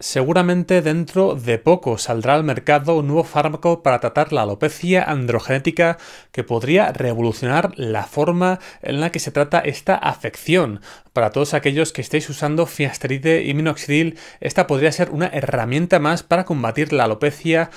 Seguramente dentro de poco saldrá al mercado un nuevo fármaco para tratar la alopecia androgenética que podría revolucionar la forma en la que se trata esta afección. Para todos aquellos que estéis usando finasteride y minoxidil, esta podría ser una herramienta más para combatir la alopecia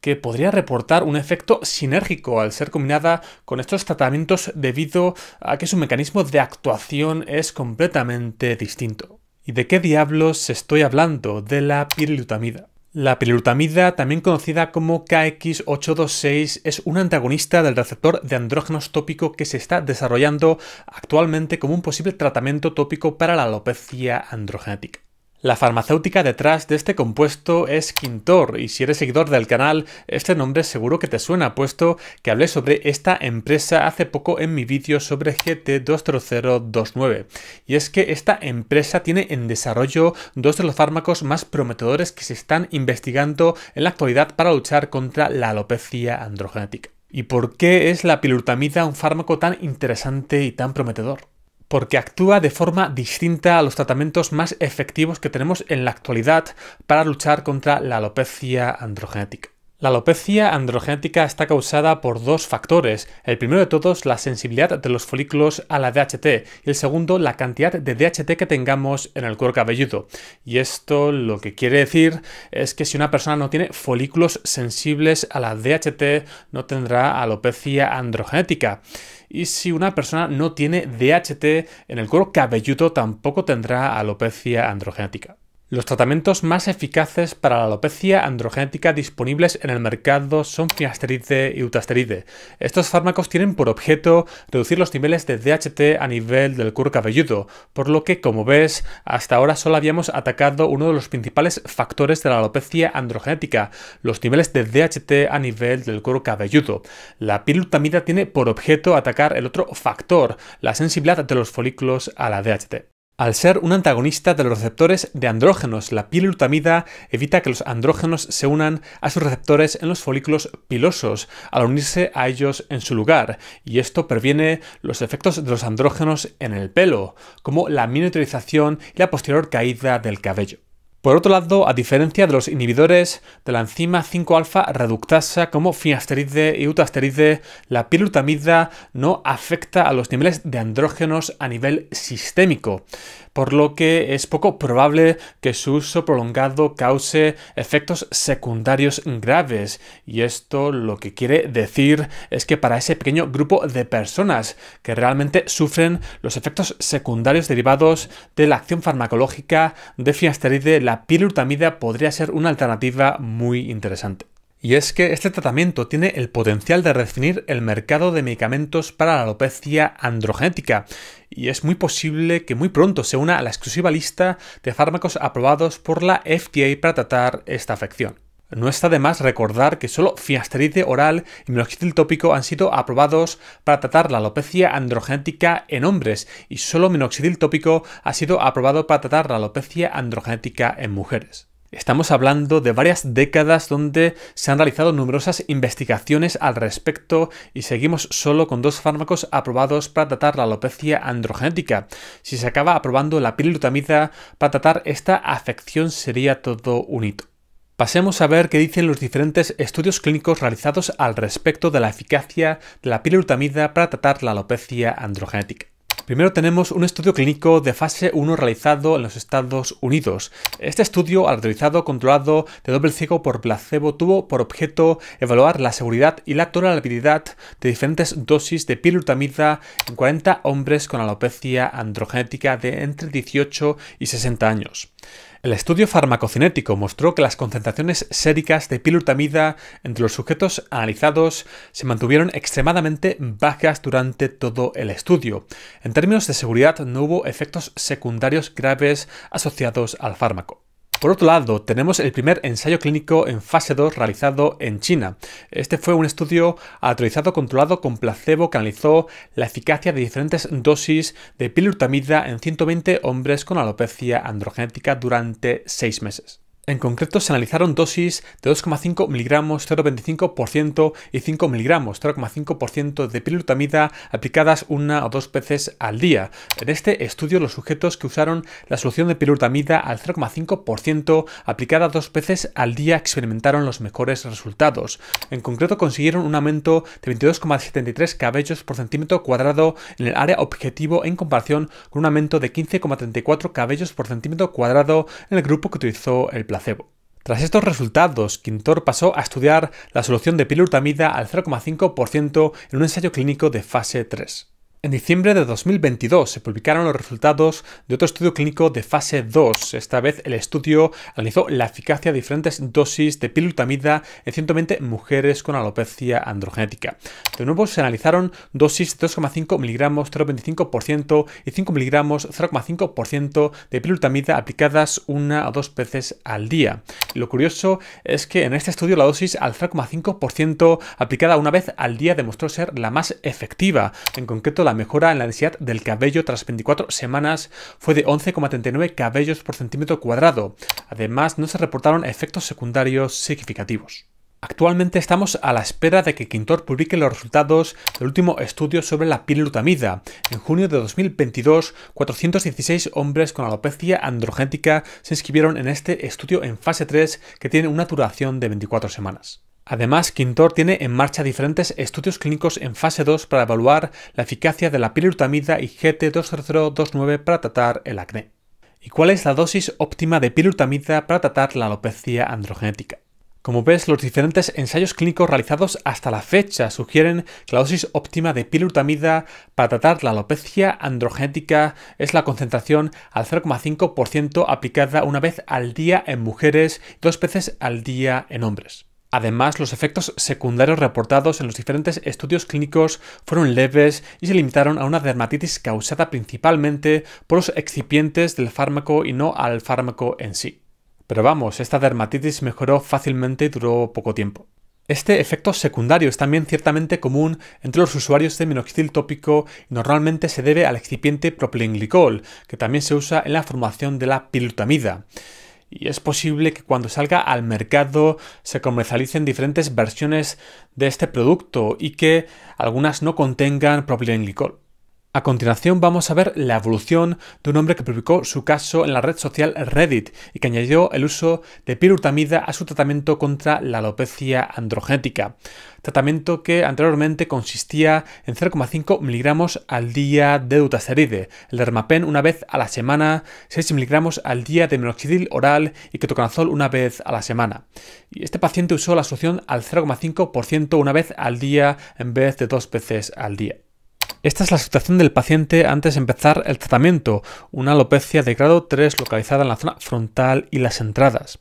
que podría reportar un efecto sinérgico al ser combinada con estos tratamientos debido a que su mecanismo de actuación es completamente distinto. ¿Y de qué diablos estoy hablando? De la pirilutamida. La pirilutamida, también conocida como KX826, es un antagonista del receptor de andrógenos tópico que se está desarrollando actualmente como un posible tratamiento tópico para la alopecia androgenética. La farmacéutica detrás de este compuesto es Quintor y si eres seguidor del canal este nombre seguro que te suena puesto que hablé sobre esta empresa hace poco en mi vídeo sobre gt 20029 y es que esta empresa tiene en desarrollo dos de los fármacos más prometedores que se están investigando en la actualidad para luchar contra la alopecia androgenética. ¿Y por qué es la pilurtamida un fármaco tan interesante y tan prometedor? porque actúa de forma distinta a los tratamientos más efectivos que tenemos en la actualidad para luchar contra la alopecia androgenética. La alopecia androgenética está causada por dos factores. El primero de todos, la sensibilidad de los folículos a la DHT y el segundo, la cantidad de DHT que tengamos en el cuero cabelludo. Y esto lo que quiere decir es que si una persona no tiene folículos sensibles a la DHT, no tendrá alopecia androgenética. Y si una persona no tiene DHT en el cuero cabelludo, tampoco tendrá alopecia androgenética. Los tratamientos más eficaces para la alopecia androgenética disponibles en el mercado son finasteride y utasteride. Estos fármacos tienen por objeto reducir los niveles de DHT a nivel del cuero cabelludo, por lo que, como ves, hasta ahora solo habíamos atacado uno de los principales factores de la alopecia androgenética, los niveles de DHT a nivel del cuero cabelludo. La pilutamida tiene por objeto atacar el otro factor, la sensibilidad de los folículos a la DHT al ser un antagonista de los receptores de andrógenos. La pilutamida evita que los andrógenos se unan a sus receptores en los folículos pilosos al unirse a ellos en su lugar, y esto previene los efectos de los andrógenos en el pelo, como la miniaturización y la posterior caída del cabello. Por otro lado, a diferencia de los inhibidores de la enzima 5-alfa reductasa como finasteride y utasteride, la pirutamida no afecta a los niveles de andrógenos a nivel sistémico, por lo que es poco probable que su uso prolongado cause efectos secundarios graves. Y esto lo que quiere decir es que para ese pequeño grupo de personas que realmente sufren los efectos secundarios derivados de la acción farmacológica de finasteride, la pirutamida podría ser una alternativa muy interesante. Y es que este tratamiento tiene el potencial de redefinir el mercado de medicamentos para la alopecia androgenética y es muy posible que muy pronto se una a la exclusiva lista de fármacos aprobados por la FDA para tratar esta afección. No está de más recordar que solo finasteride oral y minoxidil tópico han sido aprobados para tratar la alopecia androgenética en hombres y solo minoxidil tópico ha sido aprobado para tratar la alopecia androgenética en mujeres. Estamos hablando de varias décadas donde se han realizado numerosas investigaciones al respecto y seguimos solo con dos fármacos aprobados para tratar la alopecia androgenética. Si se acaba aprobando la pirilutamida para tratar esta afección sería todo un hito. Pasemos a ver qué dicen los diferentes estudios clínicos realizados al respecto de la eficacia de la pirilutamida para tratar la alopecia androgenética. Primero tenemos un estudio clínico de fase 1 realizado en los Estados Unidos. Este estudio, autorizado, controlado, de doble ciego por placebo, tuvo por objeto evaluar la seguridad y la tolerabilidad de diferentes dosis de pilutamida en 40 hombres con alopecia androgenética de entre 18 y 60 años. El estudio farmacocinético mostró que las concentraciones séricas de pilutamida entre los sujetos analizados se mantuvieron extremadamente bajas durante todo el estudio. En términos de seguridad no hubo efectos secundarios graves asociados al fármaco. Por otro lado, tenemos el primer ensayo clínico en fase 2 realizado en China. Este fue un estudio autorizado controlado con placebo que analizó la eficacia de diferentes dosis de pilutamida en 120 hombres con alopecia androgenética durante 6 meses. En concreto, se analizaron dosis de 2,5 miligramos, 0,25% y 5 miligramos, 0,5% de pirutamida aplicadas una o dos veces al día. En este estudio, los sujetos que usaron la solución de pirutamida al 0,5% aplicada dos veces al día experimentaron los mejores resultados. En concreto, consiguieron un aumento de 22,73 cabellos por centímetro cuadrado en el área objetivo en comparación con un aumento de 15,34 cabellos por centímetro cuadrado en el grupo que utilizó el placebo. Tras estos resultados, Quintor pasó a estudiar la solución de pilurtamida al 0,5% en un ensayo clínico de fase 3. En diciembre de 2022 se publicaron los resultados de otro estudio clínico de fase 2. Esta vez el estudio analizó la eficacia de diferentes dosis de pilutamida en 120 mujeres con alopecia androgenética. De nuevo se analizaron dosis de 2,5 miligramos 0,25% y 5 miligramos 0,5% de pilutamida aplicadas una o dos veces al día. Lo curioso es que en este estudio la dosis al 0,5% aplicada una vez al día demostró ser la más efectiva. En concreto, la mejora en la densidad del cabello tras 24 semanas fue de 11,39 cabellos por centímetro cuadrado. Además, no se reportaron efectos secundarios significativos. Actualmente estamos a la espera de que Quintor publique los resultados del último estudio sobre la pirilutamida. En junio de 2022, 416 hombres con alopecia androgénica se inscribieron en este estudio en fase 3 que tiene una duración de 24 semanas. Además, Quintor tiene en marcha diferentes estudios clínicos en fase 2 para evaluar la eficacia de la pirutamida y GT20029 para tratar el acné. ¿Y cuál es la dosis óptima de pirutamida para tratar la alopecia androgenética? Como ves, los diferentes ensayos clínicos realizados hasta la fecha sugieren que la dosis óptima de pirutamida para tratar la alopecia androgenética es la concentración al 0,5% aplicada una vez al día en mujeres y dos veces al día en hombres. Además, los efectos secundarios reportados en los diferentes estudios clínicos fueron leves y se limitaron a una dermatitis causada principalmente por los excipientes del fármaco y no al fármaco en sí. Pero vamos, esta dermatitis mejoró fácilmente y duró poco tiempo. Este efecto secundario es también ciertamente común entre los usuarios de minoxidil tópico y normalmente se debe al excipiente propilenglicol, que también se usa en la formación de la pilutamida y es posible que cuando salga al mercado se comercialicen diferentes versiones de este producto y que algunas no contengan propilenglicol. A continuación vamos a ver la evolución de un hombre que publicó su caso en la red social Reddit y que añadió el uso de pirutamida a su tratamiento contra la alopecia androgénica, tratamiento que anteriormente consistía en 0,5 miligramos al día de dutasteride, el dermapen una vez a la semana, 6 miligramos al día de minoxidil oral y ketoconazol una vez a la semana. Y este paciente usó la solución al 0,5% una vez al día en vez de dos veces al día. Esta es la situación del paciente antes de empezar el tratamiento, una alopecia de grado 3 localizada en la zona frontal y las entradas.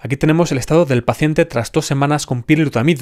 Aquí tenemos el estado del paciente tras dos semanas con y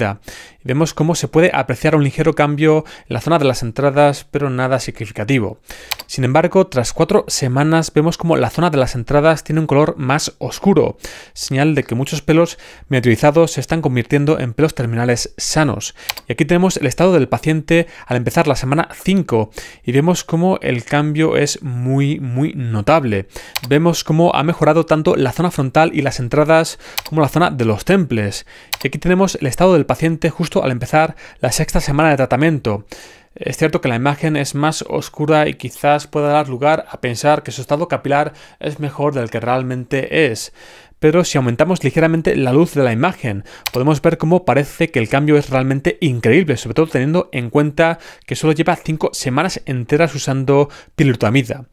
Vemos cómo se puede apreciar un ligero cambio en la zona de las entradas, pero nada significativo. Sin embargo, tras cuatro semanas vemos cómo la zona de las entradas tiene un color más oscuro, señal de que muchos pelos miniaturizados se están convirtiendo en pelos terminales sanos. Y aquí tenemos el estado del paciente al empezar la semana 5 y vemos cómo el cambio es muy, muy notable. Vemos cómo ha mejorado tanto la zona frontal y las entradas como la zona de los temples. Y aquí tenemos el estado del paciente justo al empezar la sexta semana de tratamiento. Es cierto que la imagen es más oscura y quizás pueda dar lugar a pensar que su estado capilar es mejor del que realmente es. Pero si aumentamos ligeramente la luz de la imagen, podemos ver cómo parece que el cambio es realmente increíble, sobre todo teniendo en cuenta que solo lleva 5 semanas enteras usando pirutamida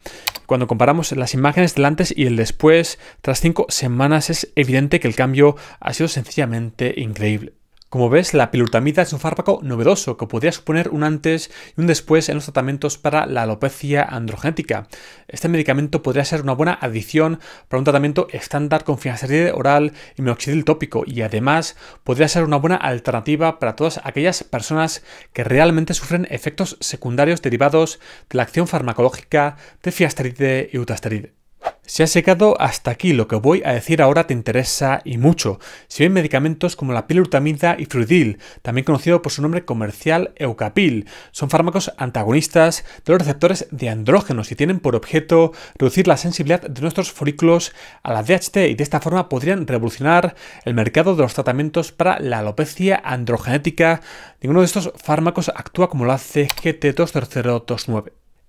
cuando comparamos las imágenes del antes y el después, tras cinco semanas es evidente que el cambio ha sido sencillamente increíble. Como ves, la pilutamida es un fármaco novedoso que podría suponer un antes y un después en los tratamientos para la alopecia androgenética. Este medicamento podría ser una buena adición para un tratamiento estándar con finasteride oral y minoxidil tópico y además podría ser una buena alternativa para todas aquellas personas que realmente sufren efectos secundarios derivados de la acción farmacológica de finasteride y utasteride. Si has llegado hasta aquí, lo que voy a decir ahora te interesa y mucho. Si ven medicamentos como la ultamida y fluidil, también conocido por su nombre comercial Eucapil, son fármacos antagonistas de los receptores de andrógenos y tienen por objeto reducir la sensibilidad de nuestros folículos a la DHT y de esta forma podrían revolucionar el mercado de los tratamientos para la alopecia androgenética. Ninguno de estos fármacos actúa como lo hace gt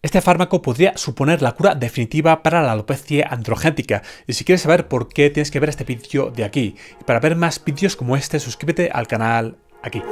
este fármaco podría suponer la cura definitiva para la alopecia androgénica. Y si quieres saber por qué, tienes que ver este vídeo de aquí. Y para ver más vídeos como este, suscríbete al canal aquí.